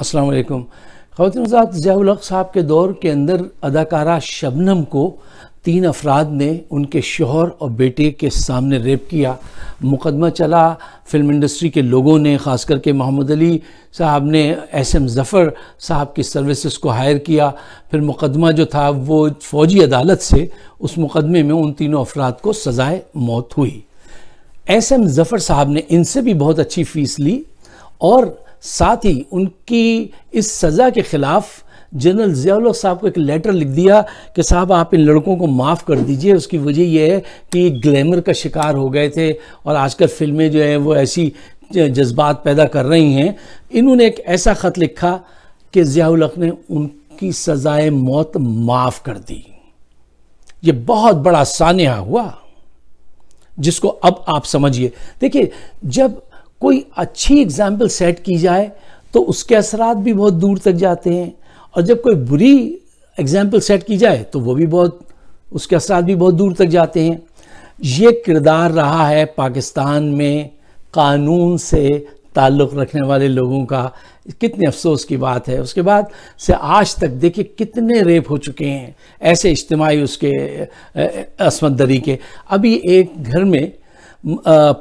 अस्सलाम वालेकुम खातिन आज़ाद साहब के दौर के अंदर अदाकारा शबनम को तीन अफराद ने उनके शोहर और बेटे के सामने रेप किया मुकदमा चला फिल्म इंडस्ट्री के लोगों ने ख़ास करके मोहम्मद अली साहब ने एस एम ज़फ़र साहब की सर्विसेज को हायर किया फिर मुकदमा जो था वो फ़ौजी अदालत से उस मुकदमे में उन तीनों अफराद को सज़ाए मौत हुई एस एम ज़फ़र साहब ने इनसे भी बहुत अच्छी फ़ीस ली और साथ ही उनकी इस सज़ा के ख़िलाफ़ जनरल जियाल साहब को एक लेटर लिख दिया कि साहब आप इन लड़कों को माफ़ कर दीजिए उसकी वजह यह है कि ग्लैमर का शिकार हो गए थे और आजकल फिल्में जो हैं वो ऐसी जज्बात पैदा कर रही हैं इन्होंने एक ऐसा ख़त लिखा कि जियाल ने उनकी सज़ाए मौत माफ़ कर दी ये बहुत बड़ा सानिया हुआ जिसको अब आप समझिए देखिए जब कोई अच्छी एग्जाम्पल सेट की जाए तो उसके असरात भी बहुत दूर तक जाते हैं और जब कोई बुरी एग्जाम्पल सेट की जाए तो वो भी बहुत उसके असरात भी बहुत दूर तक जाते हैं ये किरदार रहा है पाकिस्तान में कानून से ताल्लुक़ रखने वाले लोगों का कितने अफसोस की बात है उसके बाद से आज तक देखिए कितने रेप हो चुके हैं ऐसे इज्तमाही उसके असमत दरी के अभी एक घर में आ,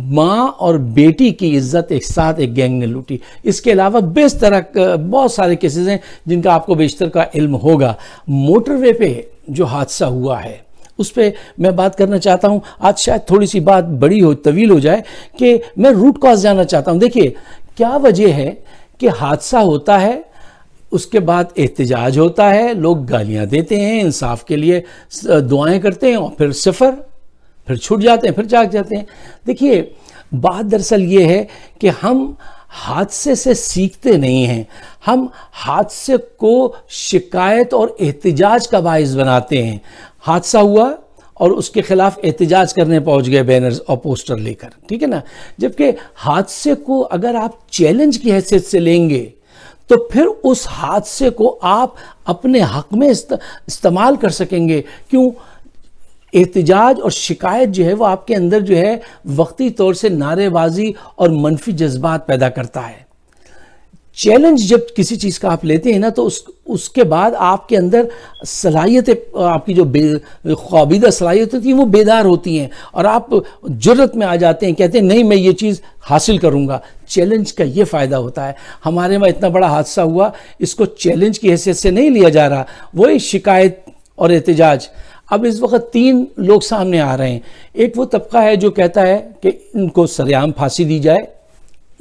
माँ और बेटी की इज्जत एक साथ एक गैंग ने लूटी इसके अलावा बेस बहुत सारे केसेस हैं जिनका आपको बेशतर का इल्म होगा मोटरवे पे जो हादसा हुआ है उस पर मैं बात करना चाहता हूँ आज शायद थोड़ी सी बात बड़ी हो तवील हो जाए कि मैं रूट कॉज जानना चाहता हूँ देखिए क्या वजह है कि हादसा होता है उसके बाद एहतजाज होता है लोग गालियाँ देते हैं इंसाफ के लिए दुआएं करते हैं और फिर सफ़र फिर छूट जाते हैं फिर जाग जाते हैं देखिए बात दरअसल ये है कि हम हादसे से सीखते नहीं हैं हम हादसे को शिकायत और एहतजाज का बायस बनाते हैं हादसा हुआ और उसके खिलाफ एहतजाज करने पहुंच गए बैनर्स और पोस्टर लेकर ठीक है ना जबकि हादसे को अगर आप चैलेंज की हैसियत से लेंगे तो फिर उस हादसे को आप अपने हक में इस्तेमाल कर सकेंगे क्यों एहतजाज और शिकायत जो है वो आपके अंदर जो है वक्ती तौर से नारेबाजी और मनफी जज्बात पैदा करता है चैलेंज जब किसी चीज़ का आप लेते हैं ना तो उस उसके बाद आपके अंदर सलाहियतें आपकी जो बेखाबीदा सलाहियत होती हैं वो बेदार होती हैं और आप जरूरत में आ जाते हैं कहते हैं नहीं मैं ये चीज़ हासिल करूँगा चैलेंज का ये फ़ायदा होता है हमारे में इतना बड़ा हादसा हुआ इसको चैलेंज की हैसियत से नहीं लिया जा रहा वही शिकायत और एहतजाज अब इस वक्त तीन लोग सामने आ रहे हैं एक वो तबका है जो कहता है कि इनको सरेआम फांसी दी जाए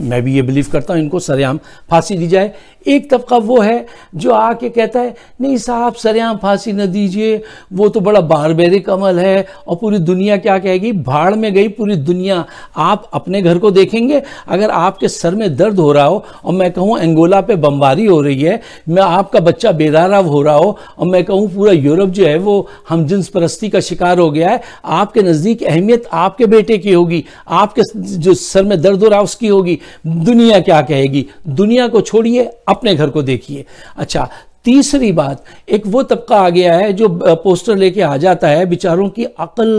मैं भी ये बिलीव करता हूँ इनको सरेआम फांसी दी जाए एक तबका वो है जो आके कहता है नहीं साहब सरेआम फांसी न दीजिए वो तो बड़ा बारबेरिक अमल है और पूरी दुनिया क्या कहेगी भाड़ में गई पूरी दुनिया आप अपने घर को देखेंगे अगर आपके सर में दर्द हो रहा हो और मैं कहूँ एंगोला पे बमबारी हो रही है मैं आपका बच्चा बेदारा हो रहा हो और मैं कहूँ पूरा यूरोप जो है वो हम जिन्स परस्ती का शिकार हो गया है आपके नज़दीक अहमियत आपके बेटे की होगी आपके जो सर में दर्द हो रहा है उसकी होगी दुनिया क्या कहेगी दुनिया को छोड़िए अपने घर को देखिए अच्छा तीसरी बात एक वो तबका आ गया है जो पोस्टर लेके आ जाता है बेचारों की अकल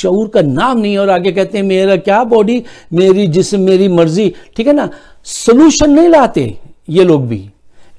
शूर का नाम नहीं और आगे कहते हैं मेरा क्या बॉडी मेरी जिसम मेरी मर्जी ठीक है ना सोल्यूशन नहीं लाते ये लोग भी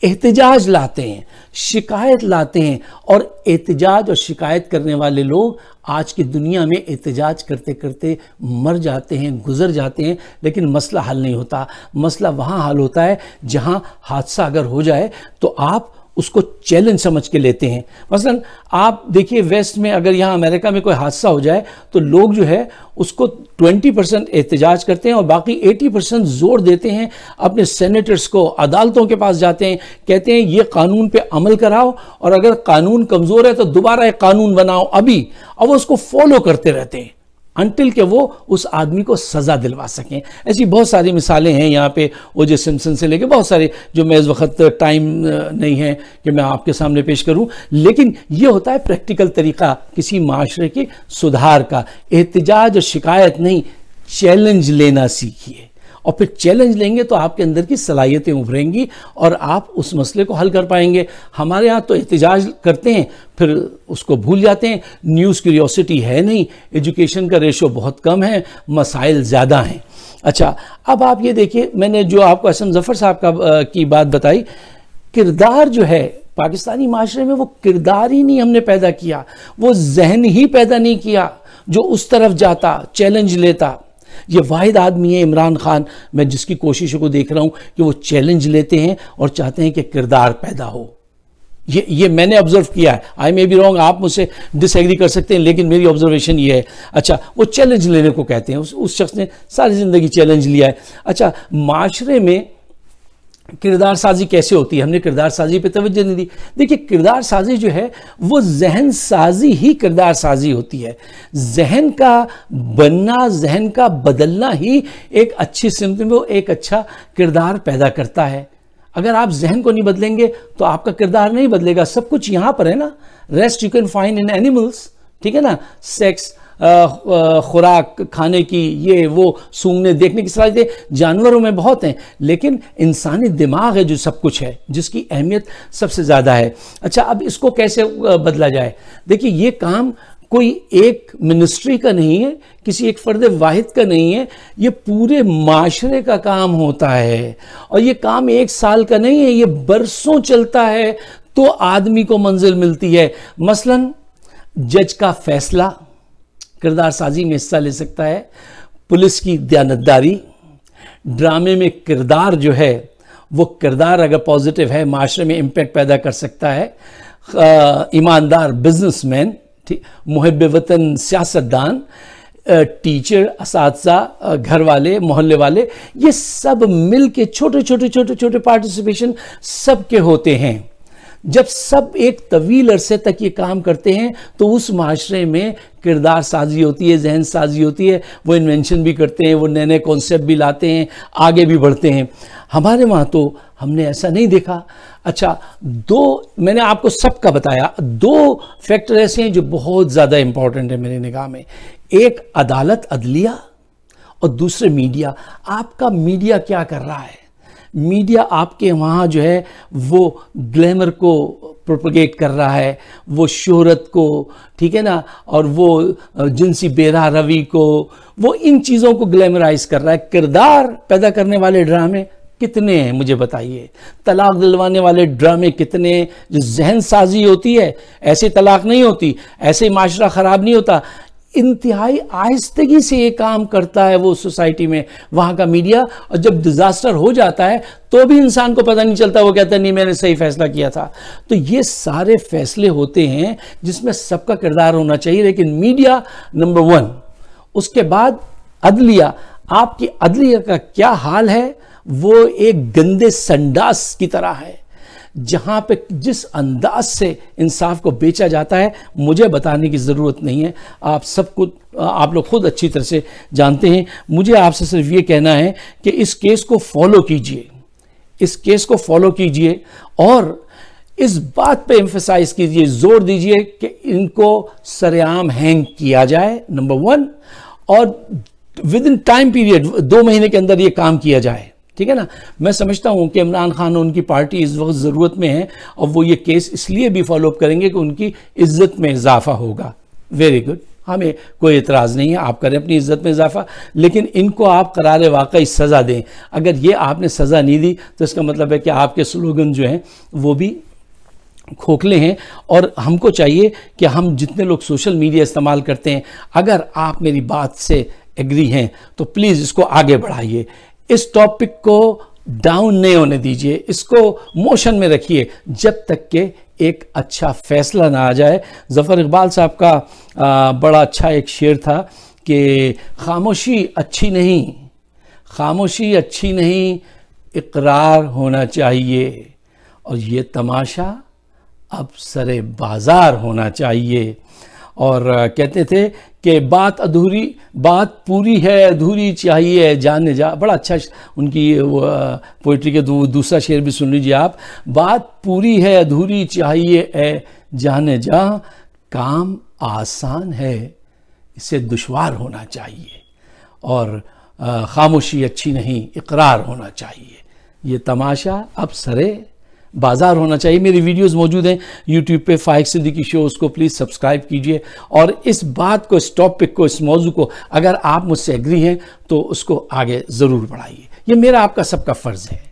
एहतजाज लाते हैं शिकायत लाते हैं और एहतजाज और शिकायत करने वाले लोग आज की दुनिया में एहतजाज करते करते मर जाते हैं गुजर जाते हैं लेकिन मसला हल नहीं होता मसला वहाँ हल होता है जहाँ हादसा अगर हो जाए तो आप उसको चैलेंज समझ के लेते हैं मसलन आप देखिए वेस्ट में अगर यहाँ अमेरिका में कोई हादसा हो जाए तो लोग जो है उसको 20 परसेंट एहतजाज करते हैं और बाकी 80 परसेंट जोर देते हैं अपने सेनेटर्स को अदालतों के पास जाते हैं कहते हैं ये कानून पे अमल कराओ और अगर कानून कमज़ोर है तो दोबारा एक कानून बनाओ अभी और वो उसको फॉलो करते रहते हैं अनटिल के वो उस आदमी को सज़ा दिलवा सकें ऐसी बहुत सारी मिसालें हैं यहाँ पे वो जो सिमसन से लेके बहुत सारे जो मैं इस वक्त टाइम नहीं है कि मैं आपके सामने पेश करूँ लेकिन ये होता है प्रैक्टिकल तरीका किसी माशरे के सुधार का एहतजाज और शिकायत नहीं चैलेंज लेना सीखिए और फिर चैलेंज लेंगे तो आपके अंदर की सलाहियतें उभरेंगी और आप उस मसले को हल कर पाएंगे हमारे यहाँ तो एहतजाज करते हैं फिर उसको भूल जाते हैं न्यूज़ क्यूरियोसिटी है नहीं एजुकेशन का रेशो बहुत कम है मसाइल ज़्यादा हैं अच्छा अब आप ये देखिए मैंने जो आपको असम जफ़र साहब का की बात बताई किरदार जो है पाकिस्तानी माशरे में वो किरदार ही नहीं हमने पैदा किया वो जहन ही पैदा नहीं किया जो उस तरफ जाता चैलेंज लेता ये वाहिद आदमी है इमरान खान मैं जिसकी कोशिशों को देख रहा हूँ कि वो चैलेंज लेते हैं और चाहते हैं कि किरदार पैदा हो ये ये मैंने ऑब्जर्व किया है आई मे बी रॉन्ग आप मुझसे डिसएग्री कर सकते हैं लेकिन मेरी ऑब्जर्वेशन ये है अच्छा वो चैलेंज लेने को कहते हैं उस उस शख्स ने सारी ज़िंदगी चैलेंज लिया है अच्छा माशरे में किरदार साजी कैसे होती है हमने किरदार साजी पे तवज्जो नहीं दी देखिए किरदार साजी जो है वो जहन साजी ही किरदार साजी होती है जहन का बनना जहन का बदलना ही एक अच्छी सिमत में वो एक अच्छा किरदार पैदा करता है अगर आप जहन को नहीं बदलेंगे तो आपका किरदार नहीं बदलेगा सब कुछ यहाँ पर है ना rest you can find in animals ठीक है ना सेक्स खुराक खाने की ये वो सूंघने देखने की सलाह दे जानवरों में बहुत हैं लेकिन इंसानी दिमाग है जो सब कुछ है जिसकी अहमियत सबसे ज़्यादा है अच्छा अब इसको कैसे बदला जाए देखिए ये काम कोई एक मिनिस्ट्री का नहीं है किसी एक फर्द वाहिद का नहीं है ये पूरे माशरे का काम होता है और ये काम एक साल का नहीं है ये बरसों चलता है तो आदमी को मंजिल मिलती है मसलन जज का फैसला किरदार साजी में हिस्सा ले सकता है पुलिस की दयानतदारी ड्रामे में किरदार जो है वो किरदार अगर पॉजिटिव है माशरे में इम्पेक्ट पैदा कर सकता है ईमानदार मैन ठीक मुहब वतन सियासतदान टीचर इस घर वाले मोहल्ले वाले ये सब मिल के छोटे छोटे छोटे छोटे पार्टिसिपेशन सब के होते हैं जब सब एक तवील अरसे तक ये काम करते हैं तो उस माशरे में किरदार साजी होती है जहन साजी होती है वो इन्वेंशन भी करते हैं वो नए नए कॉन्सेप्ट भी लाते हैं आगे भी बढ़ते हैं हमारे वहाँ तो हमने ऐसा नहीं देखा अच्छा दो मैंने आपको सबका बताया दो फैक्टर ऐसे हैं जो बहुत ज़्यादा इम्पॉर्टेंट है मेरी निगाह में एक अदालत अदलिया और दूसरे मीडिया आपका मीडिया क्या कर रहा है मीडिया आपके वहाँ जो है वो ग्लैमर को प्रोपगेट कर रहा है वो शोहरत को ठीक है ना और वो जिनसी बेरा रवि को वो इन चीज़ों को ग्लैमराइज कर रहा है किरदार पैदा करने वाले ड्रामे कितने हैं मुझे बताइए तलाक दिलवाने वाले ड्रामे कितने जो जहन साजी होती है ऐसे तलाक नहीं होती ऐसे माशरा ख़राब नहीं होता इंतहाई आहिस्तगी से ये काम करता है वो सोसाइटी में वहाँ का मीडिया और जब डिज़ास्टर हो जाता है तो भी इंसान को पता नहीं चलता वो कहता नहीं मैंने सही फैसला किया था तो ये सारे फैसले होते हैं जिसमें सबका किरदार होना चाहिए लेकिन मीडिया नंबर वन उसके बाद अदलिया आपकी अदलिया का क्या हाल है वो एक गंदे संडास की तरह है जहाँ पे जिस अंदाज से इंसाफ को बेचा जाता है मुझे बताने की ज़रूरत नहीं है आप सब कुछ आप लोग खुद अच्छी तरह से जानते हैं मुझे आपसे सिर्फ ये कहना है कि इस केस को फॉलो कीजिए इस केस को फॉलो कीजिए और इस बात पे एम्फेसाइज कीजिए जोर दीजिए कि इनको सरेआम हैंग किया जाए नंबर वन और विद इन टाइम पीरियड दो महीने के अंदर ये काम किया जाए ठीक है ना मैं समझता हूँ कि इमरान खान और उनकी पार्टी इस वक्त ज़रूरत में है और वो ये केस इसलिए भी फॉलोअप करेंगे कि उनकी इज्जत में इजाफा होगा वेरी गुड हमें कोई एतराज़ नहीं है आप करें अपनी इज्जत में इजाफा लेकिन इनको आप करार वाकई सज़ा दें अगर ये आपने सज़ा नहीं दी तो इसका मतलब है कि आपके स्लोगन जो हैं वो भी खोखले हैं और हमको चाहिए कि हम जितने लोग सोशल मीडिया इस्तेमाल करते हैं अगर आप मेरी बात से एग्री हैं तो प्लीज़ इसको आगे बढ़ाइए इस टॉपिक को डाउन नहीं होने दीजिए इसको मोशन में रखिए जब तक के एक अच्छा फैसला ना आ जाए ज़फ़र इकबाल साहब का आ, बड़ा अच्छा एक शेर था कि खामोशी अच्छी नहीं खामोशी अच्छी नहीं इकरार होना चाहिए और ये तमाशा अब सरे बाज़ार होना चाहिए और कहते थे कि बात अधूरी बात पूरी है अधूरी चाहिए जाने जा बड़ा अच्छा उनकी पोइट्री के दू, दूसरा शेर भी सुन लीजिए आप बात पूरी है अधूरी चाहिए ए जाने जा काम आसान है इसे दुश्वार होना चाहिए और ख़ामोशी अच्छी नहीं इकरार होना चाहिए ये तमाशा अब सरे बाज़ार होना चाहिए मेरी वीडियोस मौजूद हैं यूट्यूब पे सिद्धि सिद्दीकी शो उसको प्लीज़ सब्सक्राइब कीजिए और इस बात को इस टॉपिक को इस मौजू को अगर आप मुझसे एग्री हैं तो उसको आगे ज़रूर बढ़ाइए ये मेरा आपका सबका फ़र्ज़ है